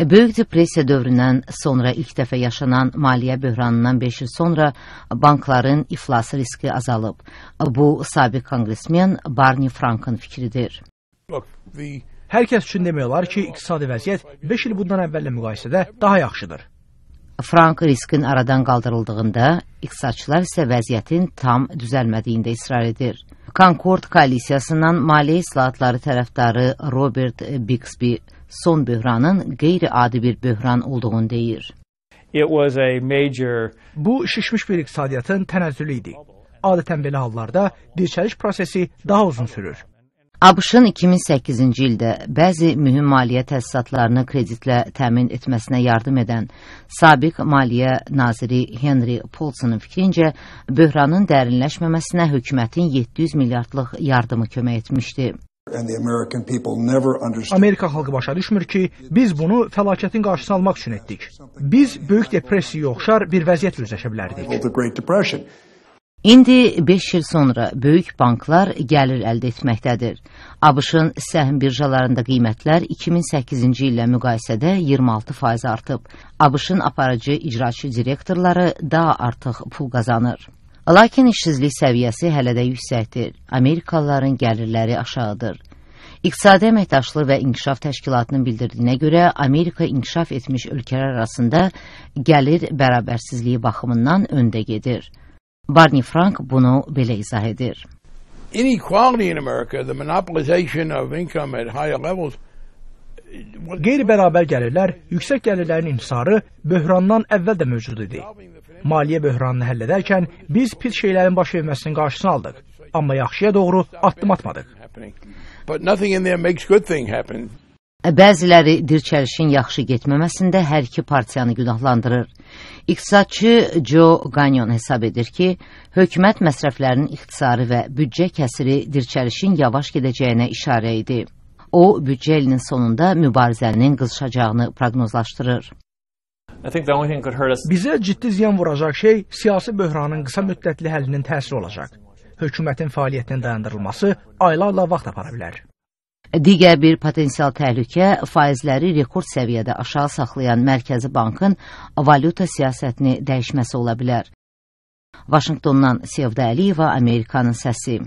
E, Böyük depressiya dövründən sonra ilk dəfə yaşanan maliyyə böhranından 5 il sonra bankların iflas riski azalıb. Bu sabiq konqresmen Barni Frankın fikridir. Look, the... Hər kəs üçün demək olar ki, iqtisadi vəziyyət 5 il bundan əvvəllə müqayisədə daha yaxşıdır. Frank riskin aradan qaldırıldığında, iqtisadçılar isə vəziyyətin tam düzəlmədiyində israr edir. Konkord koalisiyasından maliyyə islahatları tərəfdarı Robert Bixby son böhranın qeyri-adi bir böhran olduğunu deyir. Major... Bu şişmiş bir iqtisadiyyatın tənəzzülü idi. Adətən belə hallarda dirçəliş prosesi daha uzun sürür. ABŞ-ın 2008-ci ildə bəzi mühüm maliyyə təsisatlarını kreditlə təmin etməsinə yardım edən sabiq maliyyə naziri Henry Paulsonun fikrincə, böhranın dərinləşməməsinə hökumətin 700 milyardlıq yardımı kömək etmişdi. Amerika xalqı başa düşmür ki, biz bunu fəlakətin qarşısını almaq üçün etdik. Biz böyük depressiyaya oxşar bir vəziyyətlə üzləşə bilərdik. İndi 5 il sonra böyük banklar gəlir əldə etməkdədir. ABŞ-ın səhm birjalarında qiymətlər 2008-ci illə müqayisədə 26% artıb. ABŞ-ın aparıcı icraçı direktorları daha artıq pul qazanır. Lakin işsizlik səviyyəsi hələ də yüksəkdir. Amerikalıların gəlirləri aşağıdır. İqtisadi Əməkdaşlıq və İnkişaf Təşkilatının bildirdiyinə görə Amerika inkişaf etmiş ölkələr arasında gəlir bərabərsizliyi baxımından öndə gedir. Barney Frank bunu belə izah edir. Inequality in America, the monopolization of income at higher levels Qeyri-bərabər gəlirlər, yüksək gəlirlərin inhisarı böhrandan əvvəl də mövcud idi. Maliyyə böhranını həll edərkən biz pis şeylərin baş verməsinin qarşısını aldıq, amma yaxşıya doğru addım atmadıq. Bəziləri dirçəlişin yaxşı getməməsində hər iki partiyanı günahlandırır. İqtisadçı Joe Gagnon hesab edir ki, hökumət məsrəflərinin ixtisarı və büdcə kəsiri dirçəlişin yavaş gedəcəyinə işarə idi. O, büdcə ilinin sonunda mübarizənin qızışacağını proqnozlaşdırır. Bizə ciddi ziyan vuracaq şey siyasi böhranın qısa müddətli həllinin təsiri olacaq. Hökumətin fəaliyyətinin dayandırılması aylarla vaxt apara bilər. Digər bir potensial təhlükə faizləri rekord səviyyədə aşağı saxlayan Mərkəzi Bankın valyuta siyasətini dəyişməsi ola bilər. Vaşinqtondan Sevda Əliyeva, Amerikanın səsi.